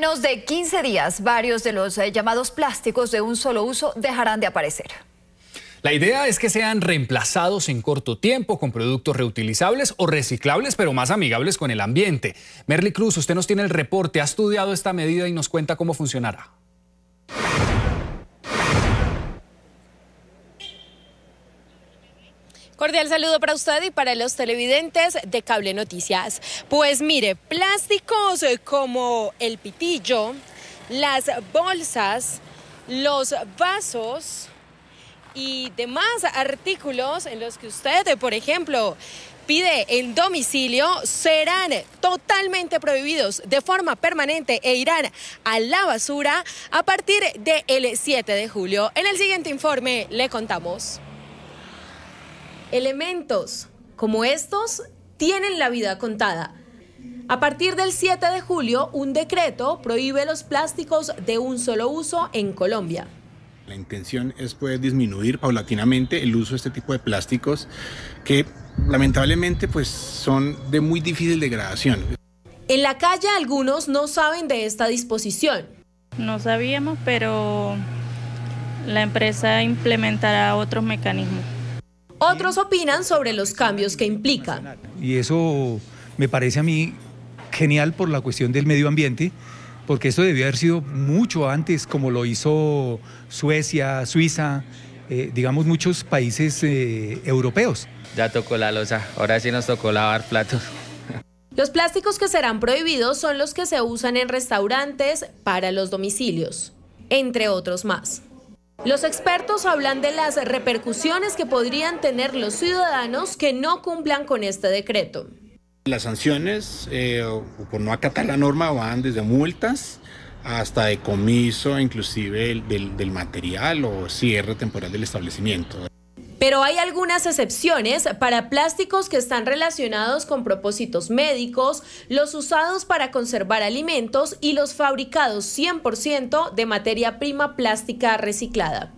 menos de 15 días, varios de los eh, llamados plásticos de un solo uso dejarán de aparecer. La idea es que sean reemplazados en corto tiempo con productos reutilizables o reciclables, pero más amigables con el ambiente. Merly Cruz, usted nos tiene el reporte, ha estudiado esta medida y nos cuenta cómo funcionará. Cordial saludo para usted y para los televidentes de Cable Noticias. Pues mire, plásticos como el pitillo, las bolsas, los vasos y demás artículos en los que usted, por ejemplo, pide en domicilio serán totalmente prohibidos de forma permanente e irán a la basura a partir del 7 de julio. En el siguiente informe le contamos. Elementos como estos tienen la vida contada. A partir del 7 de julio, un decreto prohíbe los plásticos de un solo uso en Colombia. La intención es poder disminuir paulatinamente el uso de este tipo de plásticos que lamentablemente pues, son de muy difícil degradación. En la calle algunos no saben de esta disposición. No sabíamos, pero la empresa implementará otros mecanismos. Otros opinan sobre los cambios que implica. Y eso me parece a mí genial por la cuestión del medio ambiente, porque eso debió haber sido mucho antes, como lo hizo Suecia, Suiza, eh, digamos muchos países eh, europeos. Ya tocó la losa, ahora sí nos tocó lavar platos. Los plásticos que serán prohibidos son los que se usan en restaurantes para los domicilios, entre otros más. Los expertos hablan de las repercusiones que podrían tener los ciudadanos que no cumplan con este decreto. Las sanciones eh, por no acatar la norma van desde multas hasta decomiso, inclusive del material o cierre temporal del establecimiento. Pero hay algunas excepciones para plásticos que están relacionados con propósitos médicos, los usados para conservar alimentos y los fabricados 100% de materia prima plástica reciclada.